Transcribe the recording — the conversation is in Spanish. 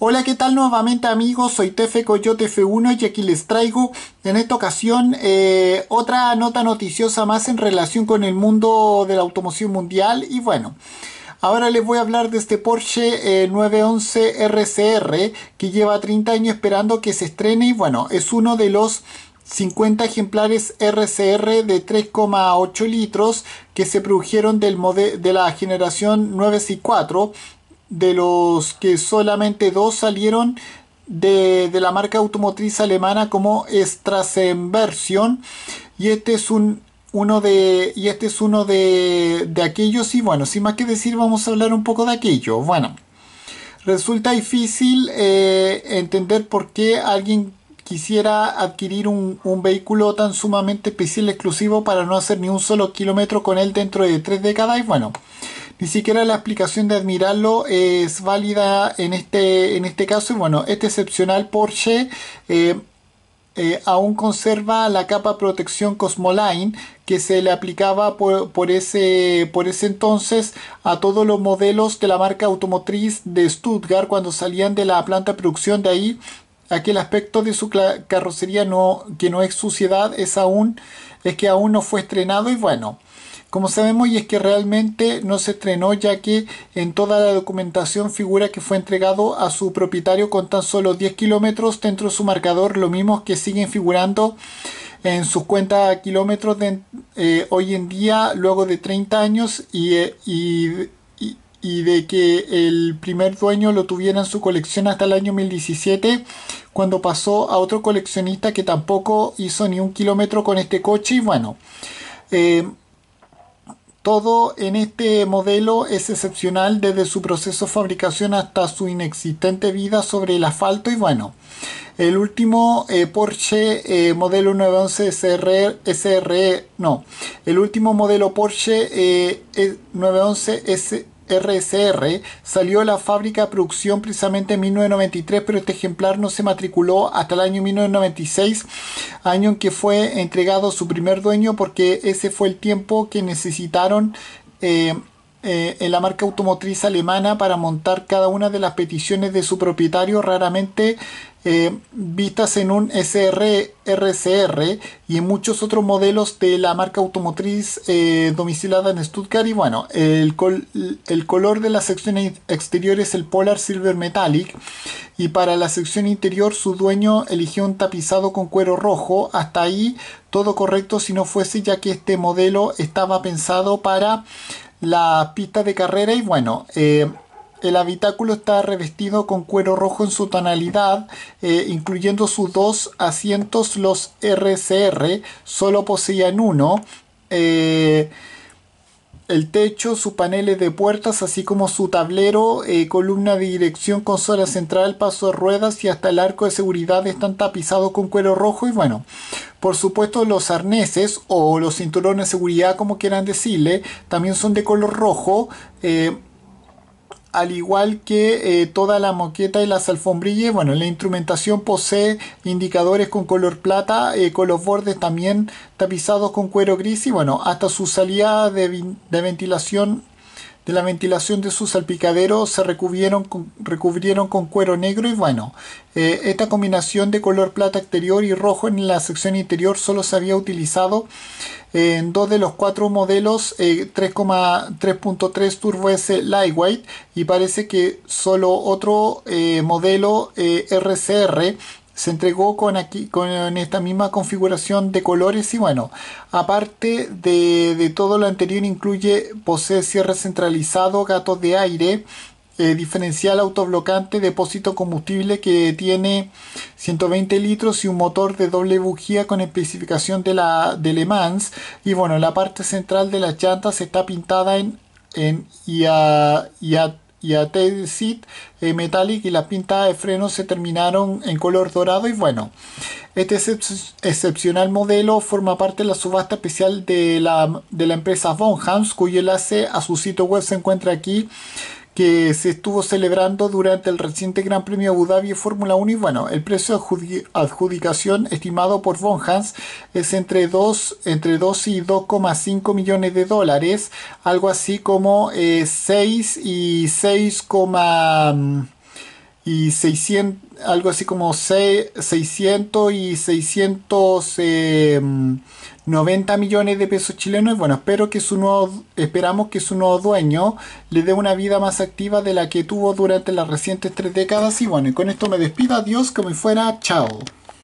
Hola, ¿qué tal nuevamente amigos? Soy Tefe Coyote F1 y aquí les traigo en esta ocasión eh, otra nota noticiosa más en relación con el mundo de la automoción mundial y bueno. Ahora les voy a hablar de este Porsche 911 eh, RCR que lleva 30 años esperando que se estrene y bueno, es uno de los 50 ejemplares RCR de 3,8 litros que se produjeron del de la generación 964 de los que solamente dos salieron de, la marca automotriz alemana como Strassenversion y este es un uno de y este es uno de, aquellos y bueno sin más que decir vamos a hablar un poco de aquello bueno resulta difícil eh, entender por qué alguien quisiera adquirir un, un, vehículo tan sumamente especial exclusivo para no hacer ni un solo kilómetro con él dentro de tres décadas y bueno ni siquiera la explicación de admirarlo es válida en este, en este caso. Y bueno, este excepcional Porsche eh, eh, aún conserva la capa protección Cosmoline que se le aplicaba por, ese, por ese entonces a todos los modelos de la marca automotriz de Stuttgart cuando salían de la planta de producción de ahí. Aquel aspecto de su carrocería que no es suciedad es aún es que aún no fue estrenado y bueno, como sabemos y es que realmente no se estrenó ya que en toda la documentación figura que fue entregado a su propietario con tan solo 10 kilómetros dentro de su marcador, lo mismo que siguen figurando en sus cuentas kilómetros de, eh, hoy en día luego de 30 años eh, y, de que el primer dueño lo tuviera en su colección hasta el año 2017 cuando pasó a otro coleccionista que tampoco hizo ni un kilómetro con este coche y bueno eh, todo en este modelo es excepcional desde su proceso de fabricación hasta su inexistente vida sobre el asfalto y bueno, el último eh, Porsche eh, modelo 911 SR, SRE, no, el último modelo Porsche 911 eh, SRE RSR salió de la fábrica de producción precisamente en 1993, pero este ejemplar no se matriculó hasta el año 1996, año en que fue entregado a su primer dueño porque ese fue el tiempo que necesitaron eh, eh, en la marca automotriz alemana para montar cada una de las peticiones de su propietario. Raramente eh, vistas en un SR, RCR y en muchos otros modelos de la marca automotriz eh, domicilada en Stuttgart. Y bueno, el, el color de la sección exterior es el Polar Silver Metallic. Y para la sección interior, su dueño eligió un tapizado con cuero rojo. Hasta ahí todo correcto si no fuese ya que este modelo estaba pensado para la pista de carrera y bueno. Eh, el habitáculo está revestido con cuero rojo en su tonalidad, eh, incluyendo sus dos asientos, los RCR, solo poseían uno. Eh, el techo, sus paneles de puertas, así como su tablero, eh, columna de dirección, consola central, paso de ruedas y hasta el arco de seguridad están tapizados con cuero rojo y bueno, por supuesto los arneses o los cinturones de seguridad, como quieran decirle, también son de color rojo al igual que eh, toda la moqueta y las alfombrillas. Bueno, la instrumentación posee indicadores con color plata, eh, con los bordes también tapizados con cuero gris y bueno, hasta su salida de ventilación de la ventilación de su salpicadero se recubrieron con, con cuero negro y bueno, eh, esta combinación de color plata exterior y rojo en la sección interior solo se había utilizado eh, en dos de los cuatro modelos 3.3 eh, Turbo S Lightweight y parece que solo otro modelo RCR se entregó con, aquí, con esta misma configuración de colores y bueno, aparte de, todo lo anterior incluye, posee cierre centralizado, gatos de aire, eh, diferencial autoblocante, depósito combustible que tiene 120 litros y un motor de doble bujía con especificación de la de Le Mans. Y bueno, la parte central de las llantas está pintada en, en y a Sid eh, Metallic y las pintas de frenos se terminaron en color dorado y bueno. Este excepcional modelo forma parte de la subasta especial de la, empresa Von empresa cuyo enlace a su sitio web se encuentra aquí que se estuvo celebrando durante el reciente Gran Premio Abu Dhabi Fórmula 1 y bueno, el precio de adjudicación estimado por Von Hans es entre 2, entre 2 y 2,5 millones de dólares, algo así como 6 eh, y 6, mm, y 600 algo así como 600 y 690 eh, millones de pesos chilenos. Bueno, espero que su nuevo, esperamos que su nuevo dueño le dé una vida más activa de la que tuvo durante las recientes tres décadas. Y bueno, y con esto me despido. Adiós, como fuera. Chao.